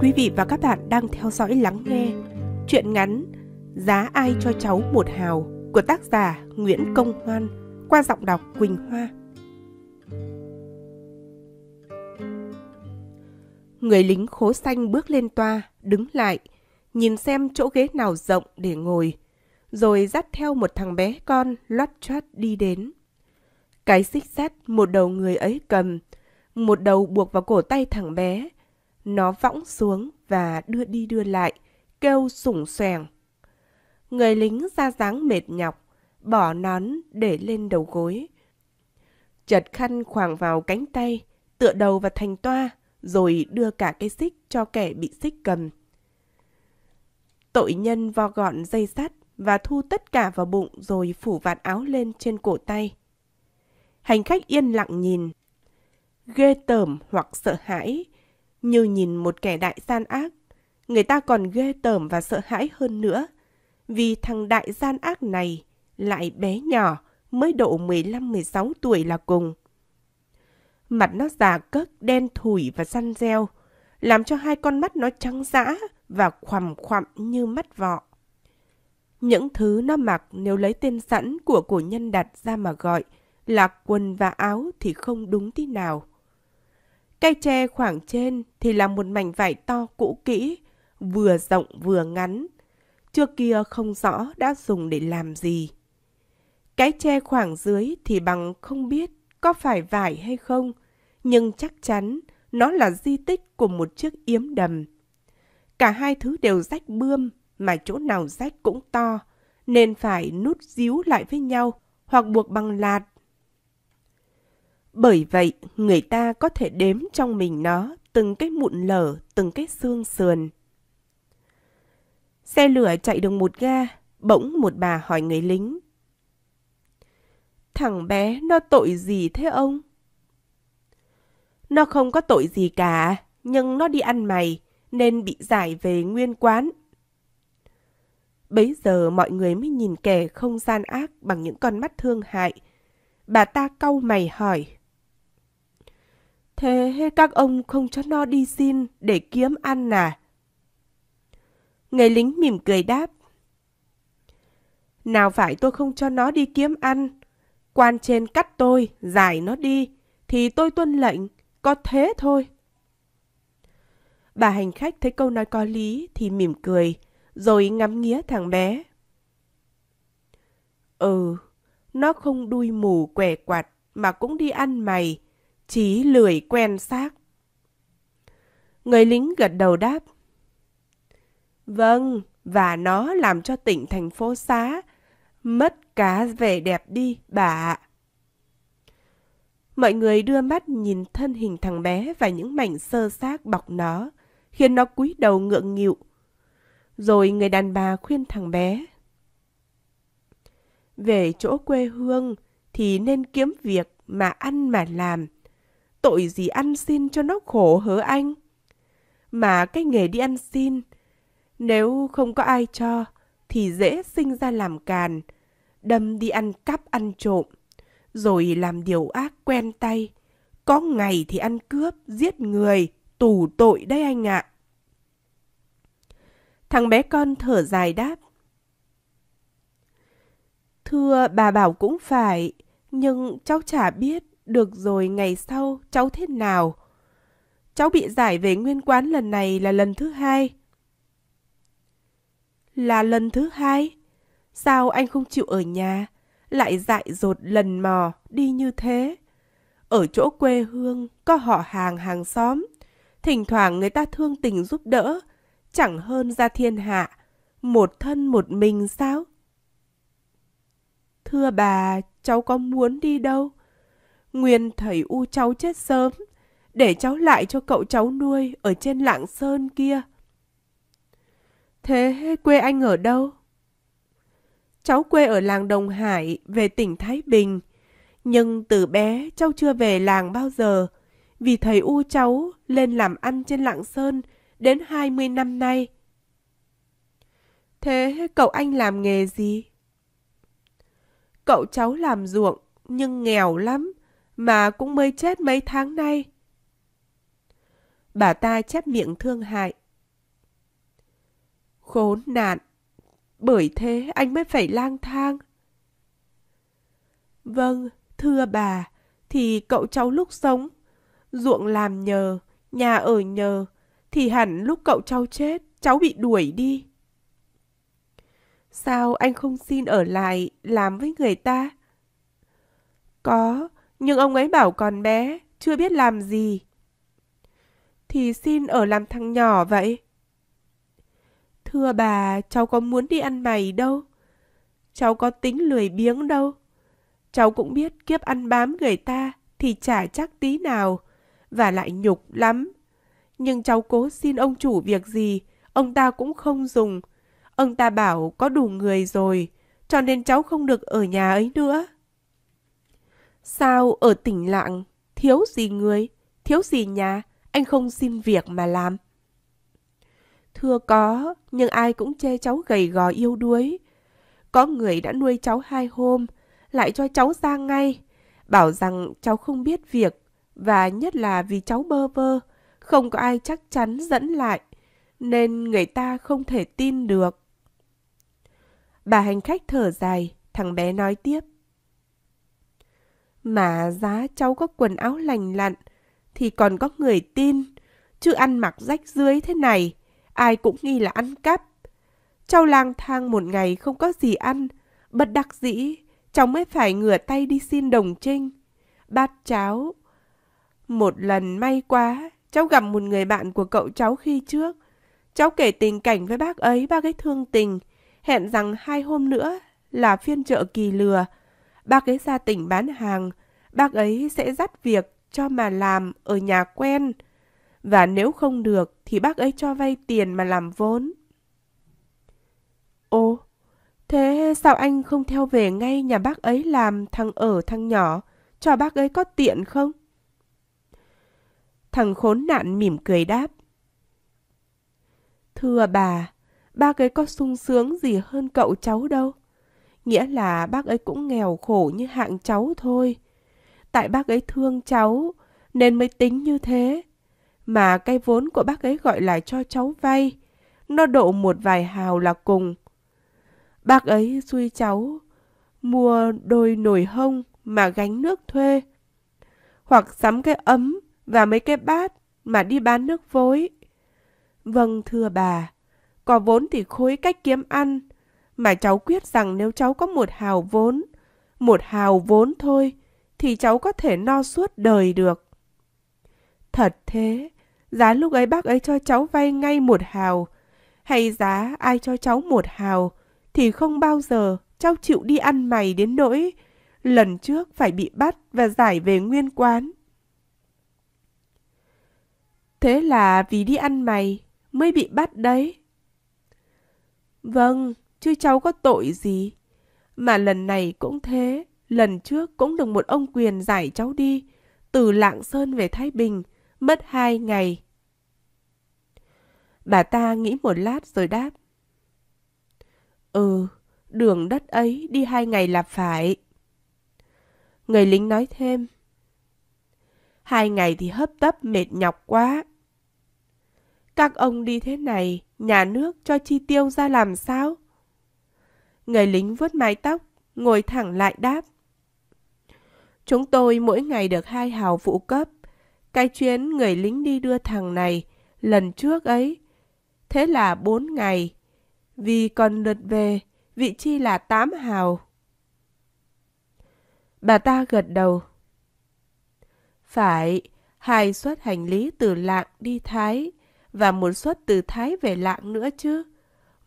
Quý vị và các bạn đang theo dõi lắng nghe truyện ngắn Giá ai cho cháu một hào của tác giả Nguyễn Công Hoan qua giọng đọc Quỳnh Hoa. Người lính khố xanh bước lên toa, đứng lại, nhìn xem chỗ ghế nào rộng để ngồi, rồi dắt theo một thằng bé con loắt choát đi đến. Cái xích sắt một đầu người ấy cầm, một đầu buộc vào cổ tay thằng bé, nó võng xuống và đưa đi đưa lại, kêu sủng xoèng. Người lính ra dáng mệt nhọc, bỏ nón để lên đầu gối. Chật khăn khoảng vào cánh tay, tựa đầu vào thành toa, rồi đưa cả cái xích cho kẻ bị xích cầm. Tội nhân vo gọn dây sắt và thu tất cả vào bụng rồi phủ vạt áo lên trên cổ tay. Hành khách yên lặng nhìn. Ghê tởm hoặc sợ hãi như nhìn một kẻ đại gian ác. Người ta còn ghê tởm và sợ hãi hơn nữa, vì thằng đại gian ác này lại bé nhỏ, mới độ 15-16 tuổi là cùng. Mặt nó già cất, đen thủi và săn reo, làm cho hai con mắt nó trắng dã và khoằm khoằm như mắt vọ. Những thứ nó mặc nếu lấy tên sẵn của cổ nhân đặt ra mà gọi là quần và áo thì không đúng tí nào. Cây tre khoảng trên thì là một mảnh vải to cũ kỹ, vừa rộng vừa ngắn. Trước kia không rõ đã dùng để làm gì. Cái tre khoảng dưới thì bằng không biết có phải vải hay không, nhưng chắc chắn nó là di tích của một chiếc yếm đầm. Cả hai thứ đều rách bươm, mà chỗ nào rách cũng to, nên phải nút díu lại với nhau hoặc buộc bằng lạt bởi vậy, người ta có thể đếm trong mình nó từng cái mụn lở, từng cái xương sườn. Xe lửa chạy được một ga, bỗng một bà hỏi người lính. Thằng bé nó tội gì thế ông? Nó không có tội gì cả, nhưng nó đi ăn mày, nên bị giải về nguyên quán. Bấy giờ mọi người mới nhìn kẻ không gian ác bằng những con mắt thương hại. Bà ta cau mày hỏi. Thế các ông không cho nó đi xin để kiếm ăn à? Người lính mỉm cười đáp. Nào phải tôi không cho nó đi kiếm ăn. Quan trên cắt tôi, giải nó đi. Thì tôi tuân lệnh, có thế thôi. Bà hành khách thấy câu nói có lý thì mỉm cười, rồi ngắm nghía thằng bé. Ừ, nó không đuôi mù què quạt mà cũng đi ăn mày chí lười quen xác. Người lính gật đầu đáp. Vâng, và nó làm cho tỉnh thành phố xá, mất cá vẻ đẹp đi, bà ạ. Mọi người đưa mắt nhìn thân hình thằng bé và những mảnh sơ xác bọc nó, khiến nó cúi đầu ngượng nghịu. Rồi người đàn bà khuyên thằng bé. Về chỗ quê hương thì nên kiếm việc mà ăn mà làm, tội gì ăn xin cho nó khổ hớ anh. Mà cái nghề đi ăn xin, nếu không có ai cho, thì dễ sinh ra làm càn, đâm đi ăn cắp ăn trộm, rồi làm điều ác quen tay. Có ngày thì ăn cướp, giết người, tù tội đấy anh ạ. À. Thằng bé con thở dài đáp. Thưa bà bảo cũng phải, nhưng cháu chả biết được rồi ngày sau cháu thế nào. Cháu bị giải về nguyên quán lần này là lần thứ hai. Là lần thứ hai? Sao anh không chịu ở nhà? Lại dại dột lần mò đi như thế? Ở chỗ quê hương có họ hàng hàng xóm. Thỉnh thoảng người ta thương tình giúp đỡ. Chẳng hơn ra thiên hạ. Một thân một mình sao? Thưa bà, cháu có muốn đi đâu? Nguyên thầy u cháu chết sớm, để cháu lại cho cậu cháu nuôi ở trên lạng sơn kia. Thế quê anh ở đâu? Cháu quê ở làng Đồng Hải, về tỉnh Thái Bình. Nhưng từ bé cháu chưa về làng bao giờ, vì thầy u cháu lên làm ăn trên lạng sơn đến 20 năm nay. Thế cậu anh làm nghề gì? Cậu cháu làm ruộng, nhưng nghèo lắm mà cũng mới chết mấy tháng nay. Bà ta chép miệng thương hại. Khốn nạn, bởi thế anh mới phải lang thang. Vâng, thưa bà, thì cậu cháu lúc sống, ruộng làm nhờ, nhà ở nhờ, thì hẳn lúc cậu cháu chết, cháu bị đuổi đi. Sao anh không xin ở lại làm với người ta? Có, nhưng ông ấy bảo còn bé, chưa biết làm gì. Thì xin ở làm thằng nhỏ vậy. Thưa bà, cháu có muốn đi ăn mày đâu. Cháu có tính lười biếng đâu. Cháu cũng biết kiếp ăn bám người ta thì chả chắc tí nào. Và lại nhục lắm. Nhưng cháu cố xin ông chủ việc gì, ông ta cũng không dùng. Ông ta bảo có đủ người rồi, cho nên cháu không được ở nhà ấy nữa. Sao ở tỉnh lặng thiếu gì người, thiếu gì nhà, anh không xin việc mà làm. Thưa có, nhưng ai cũng che cháu gầy gò yêu đuối. Có người đã nuôi cháu hai hôm, lại cho cháu ra ngay, bảo rằng cháu không biết việc, và nhất là vì cháu bơ vơ, không có ai chắc chắn dẫn lại, nên người ta không thể tin được. Bà hành khách thở dài, thằng bé nói tiếp. Mà giá cháu có quần áo lành lặn thì còn có người tin. Chứ ăn mặc rách dưới thế này, ai cũng nghi là ăn cắp. Cháu lang thang một ngày không có gì ăn, bất đắc dĩ, cháu mới phải ngửa tay đi xin đồng trinh. Bát cháu Một lần may quá, cháu gặp một người bạn của cậu cháu khi trước. Cháu kể tình cảnh với bác ấy, bác ấy thương tình, hẹn rằng hai hôm nữa là phiên chợ kỳ lừa, bác ấy ra tỉnh bán hàng, bác ấy sẽ dắt việc cho mà làm ở nhà quen. Và nếu không được thì bác ấy cho vay tiền mà làm vốn. Ồ, thế sao anh không theo về ngay nhà bác ấy làm thằng ở thằng nhỏ, cho bác ấy có tiện không? Thằng khốn nạn mỉm cười đáp. Thưa bà, bác ấy có sung sướng gì hơn cậu cháu đâu nghĩa là bác ấy cũng nghèo khổ như hạng cháu thôi. Tại bác ấy thương cháu, nên mới tính như thế. Mà cái vốn của bác ấy gọi là cho cháu vay, nó độ một vài hào là cùng. Bác ấy xui cháu, mua đôi nồi hông mà gánh nước thuê, hoặc sắm cái ấm và mấy cái bát mà đi bán nước vối. Vâng thưa bà, có vốn thì khối cách kiếm ăn, mà cháu quyết rằng nếu cháu có một hào vốn, một hào vốn thôi, thì cháu có thể no suốt đời được. Thật thế, giá lúc ấy bác ấy cho cháu vay ngay một hào, hay giá ai cho cháu một hào, thì không bao giờ cháu chịu đi ăn mày đến nỗi lần trước phải bị bắt và giải về nguyên quán. Thế là vì đi ăn mày mới bị bắt đấy. Vâng, chứ cháu có tội gì. Mà lần này cũng thế, lần trước cũng được một ông quyền giải cháu đi, từ Lạng Sơn về Thái Bình, mất hai ngày. Bà ta nghĩ một lát rồi đáp. Ừ, đường đất ấy đi hai ngày là phải. Người lính nói thêm. Hai ngày thì hấp tấp mệt nhọc quá. Các ông đi thế này, nhà nước cho chi tiêu ra làm sao? Người lính vuốt mái tóc, ngồi thẳng lại đáp. Chúng tôi mỗi ngày được hai hào phụ cấp. Cái chuyến người lính đi đưa thằng này lần trước ấy. Thế là bốn ngày. Vì còn lượt về, vị chi là tám hào. Bà ta gật đầu. Phải, hai suất hành lý từ lạng đi Thái và một suất từ Thái về lạng nữa chứ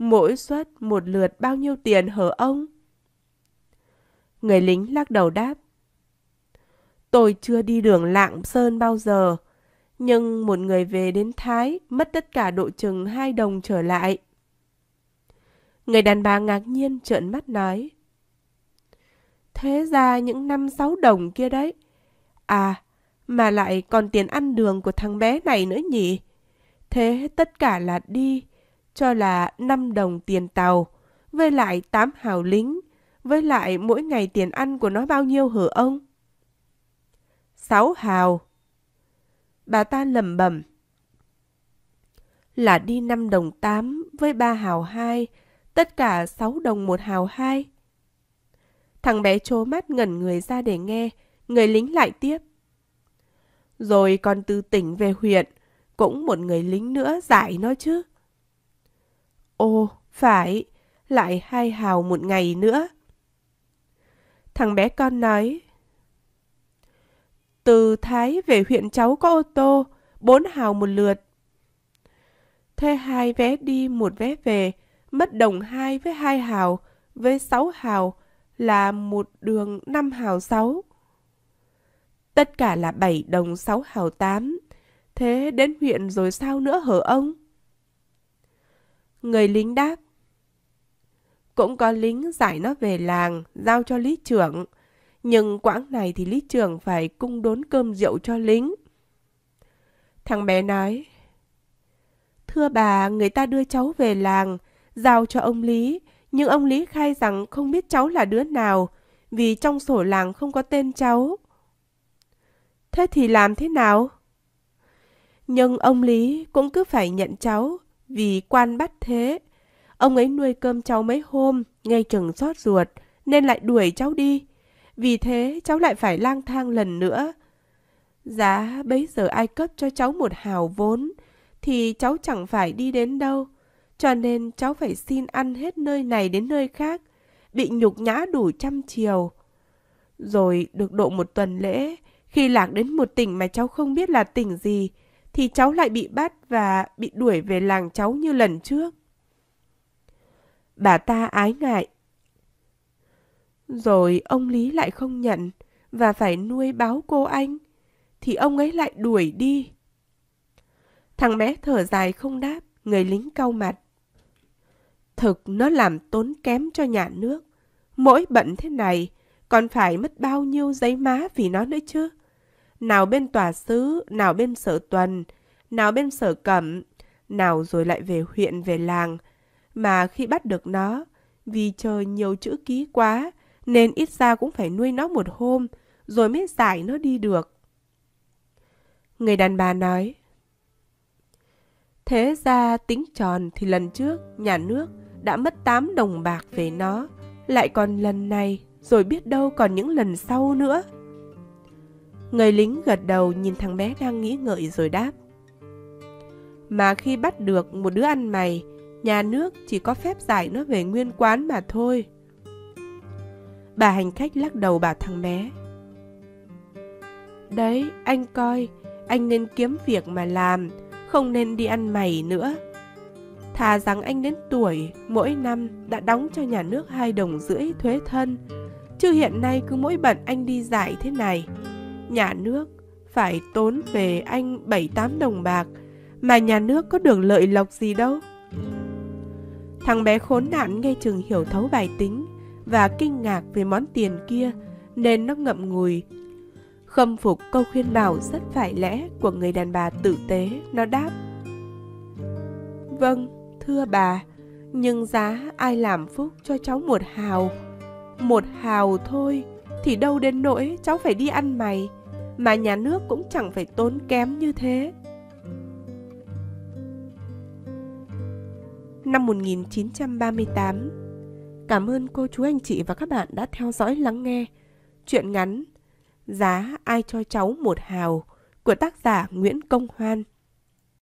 mỗi suất một lượt bao nhiêu tiền hở ông? Người lính lắc đầu đáp. Tôi chưa đi đường Lạng Sơn bao giờ, nhưng một người về đến Thái mất tất cả độ chừng hai đồng trở lại. Người đàn bà ngạc nhiên trợn mắt nói. Thế ra những năm sáu đồng kia đấy. À, mà lại còn tiền ăn đường của thằng bé này nữa nhỉ? Thế tất cả là đi cho là 5 đồng tiền tàu, với lại 8 hào lính, với lại mỗi ngày tiền ăn của nó bao nhiêu hử ông? 6 hào. Bà ta lầm bẩm là đi 5 đồng 8 với 3 hào 2, tất cả 6 đồng 1 hào 2. Thằng bé trố mắt ngẩn người ra để nghe, người lính lại tiếp. Rồi còn từ tỉnh về huyện, cũng một người lính nữa giải nó chứ. Ồ, phải, lại hai hào một ngày nữa. Thằng bé con nói, từ Thái về huyện cháu có ô tô, bốn hào một lượt. Thuê hai vé đi, một vé về, mất đồng hai với hai hào, với sáu hào là một đường năm hào sáu. Tất cả là bảy đồng sáu hào tám. Thế đến huyện rồi sao nữa hở ông? Người lính đáp. Cũng có lính giải nó về làng, giao cho lý trưởng. Nhưng quãng này thì lý trưởng phải cung đốn cơm rượu cho lính. Thằng bé nói. Thưa bà, người ta đưa cháu về làng, giao cho ông Lý. Nhưng ông Lý khai rằng không biết cháu là đứa nào, vì trong sổ làng không có tên cháu. Thế thì làm thế nào? Nhưng ông Lý cũng cứ phải nhận cháu, vì quan bắt thế. Ông ấy nuôi cơm cháu mấy hôm, ngay chừng xót ruột, nên lại đuổi cháu đi. Vì thế cháu lại phải lang thang lần nữa. Giá bấy giờ ai cấp cho cháu một hào vốn, thì cháu chẳng phải đi đến đâu. Cho nên cháu phải xin ăn hết nơi này đến nơi khác, bị nhục nhã đủ trăm chiều. Rồi được độ một tuần lễ, khi lạc đến một tỉnh mà cháu không biết là tỉnh gì, thì cháu lại bị bắt và bị đuổi về làng cháu như lần trước. Bà ta ái ngại. Rồi ông Lý lại không nhận và phải nuôi báo cô anh, thì ông ấy lại đuổi đi. Thằng bé thở dài không đáp, người lính cau mặt. Thực nó làm tốn kém cho nhà nước. Mỗi bận thế này, còn phải mất bao nhiêu giấy má vì nó nữa chứ? nào bên tòa sứ, nào bên sở tuần, nào bên sở cẩm, nào rồi lại về huyện về làng. Mà khi bắt được nó, vì chờ nhiều chữ ký quá, nên ít ra cũng phải nuôi nó một hôm, rồi mới giải nó đi được. Người đàn bà nói, Thế ra tính tròn thì lần trước nhà nước đã mất 8 đồng bạc về nó, lại còn lần này rồi biết đâu còn những lần sau nữa. Người lính gật đầu nhìn thằng bé đang nghĩ ngợi rồi đáp. Mà khi bắt được một đứa ăn mày, nhà nước chỉ có phép giải nó về nguyên quán mà thôi. Bà hành khách lắc đầu bảo thằng bé. Đấy, anh coi, anh nên kiếm việc mà làm, không nên đi ăn mày nữa. Thà rằng anh đến tuổi, mỗi năm đã đóng cho nhà nước hai đồng rưỡi thuế thân, chứ hiện nay cứ mỗi bận anh đi giải thế này, nhà nước phải tốn về anh 7-8 đồng bạc mà nhà nước có được lợi lộc gì đâu. Thằng bé khốn nạn nghe chừng hiểu thấu bài tính và kinh ngạc về món tiền kia nên nó ngậm ngùi. Khâm phục câu khuyên bảo rất phải lẽ của người đàn bà tử tế, nó đáp. Vâng, thưa bà, nhưng giá ai làm phúc cho cháu một hào? Một hào thôi, thì đâu đến nỗi cháu phải đi ăn mày mà nhà nước cũng chẳng phải tốn kém như thế. Năm 1938 Cảm ơn cô chú anh chị và các bạn đã theo dõi lắng nghe chuyện ngắn Giá ai cho cháu một hào của tác giả Nguyễn Công Hoan